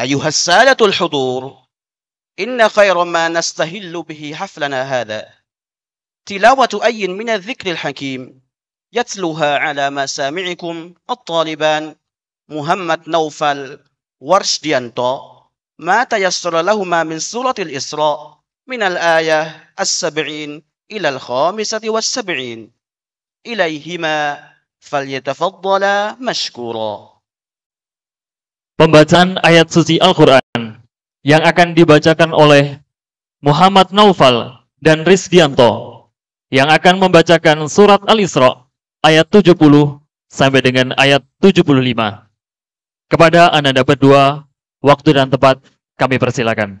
أيها السادة الحضور إن خير ما نستهل به حفلنا هذا تلاوة أي من الذكر الحكيم يتلوها على مسامعكم الطالبان محمد نوفل ورشديانتو ما تيسر لهما من سورة الإسراء من الآية السبعين إلى الخامسة والسبعين إليهما فليتفضلا مشكورا pembacaan ayat suci Al-Quran yang akan dibacakan oleh Muhammad Naufal dan Rizdianto yang akan membacakan surat Al-Isra ayat 70 sampai dengan ayat 75. Kepada Ananda berdua, waktu dan tempat kami persilakan.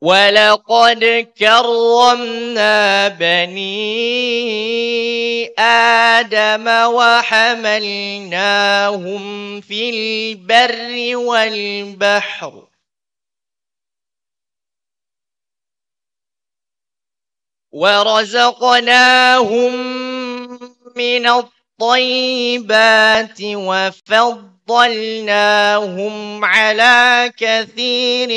ولقد كرمنا بني آدم وحملناهم في البر والبحر ورزقناهم من الطيب الطيبات وفضلناهم على كثير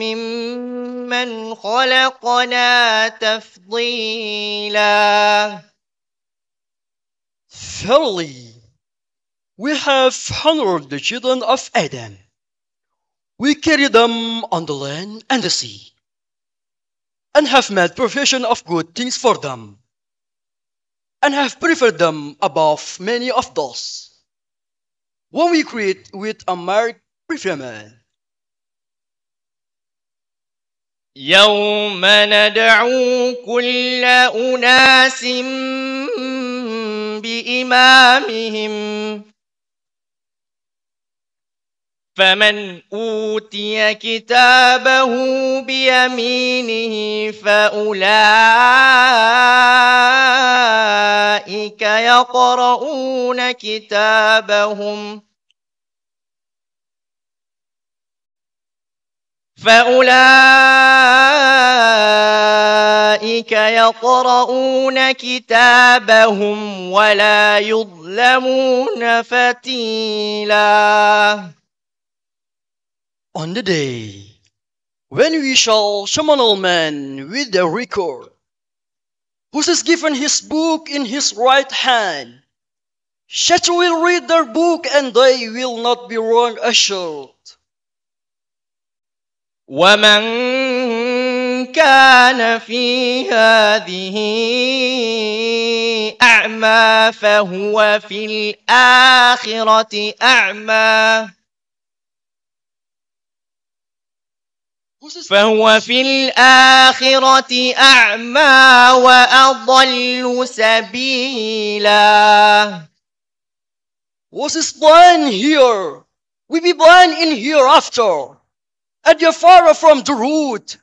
ممن خلقنا تفضيلا Thirdly, we have honored the children of Adam. We carry them on the land and the sea, and have made provision of good things for them. and have preferred them above many of those. When we create with a marked preferment, يوم ندعو كل أناس بإمامهم فمن أوتي كتابه بيمينه فأولئك يقرؤون كتابهم فأولئك يقرؤون كتابهم ولا يظلمون فتيلاً on the day when we shall summon all men with the record, who is given his book in his right hand, such will read their book and they will not be wrong assured. ومن كان في هذه أعمى فهو في الآخرة أعمى فهو في الآخرة أعمى وأضل سبيلا What is born here will be born in hereafter and you're far from the root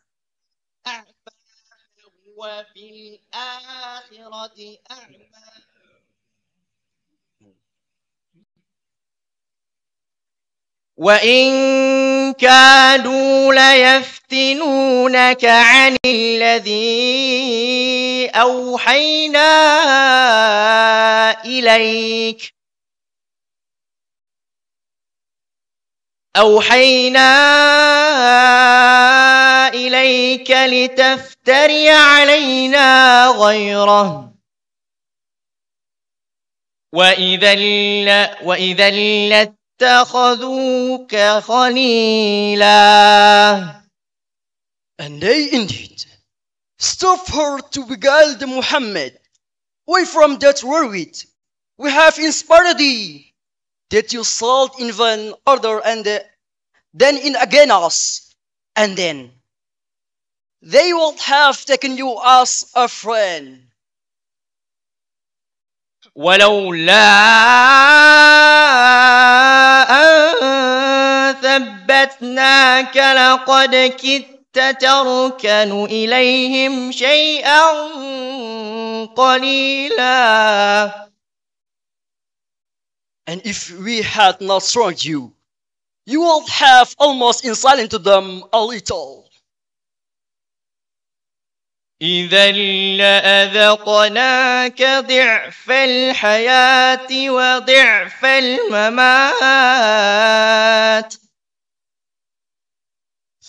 وإن كادوا ليفترون يستفتنونك عن الذي أوحينا إليك أوحينا إليك لتفتري علينا غيره وإذا وإذا لاتخذوك خليلاً And they indeed stop her to beguile the Muhammad away from that wherewith we have inspired thee, that you sought in vain order and uh, then in again us, and then they would have taken you as a friend. ولولا أن ثبتناك لقد كدت تتركن إليهم شيئا قليلا And if we had not struck you, you would have almost insulted them a little. إذا لأذقناك ضعف الحياة وضعف الممات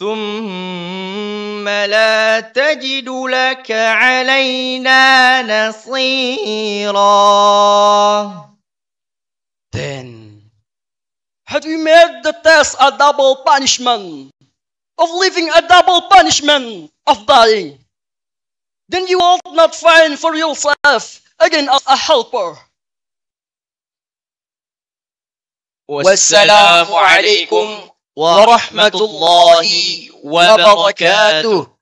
ثم لا تجد لك علينا نصيرا Then had we made the test a double punishment of living a double punishment of dying then you will not find for yourself again a helper والسلام عليكم ورحمة الله وبركاته